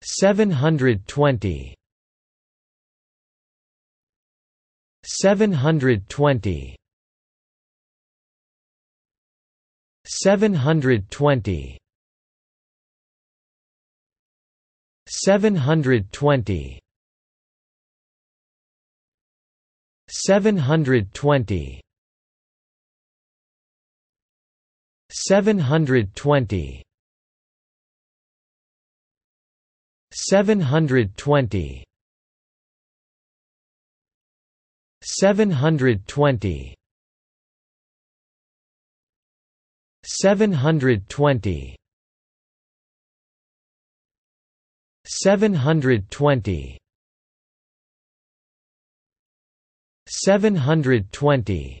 720 720 720 720 720 720 720 720 720 720 720 720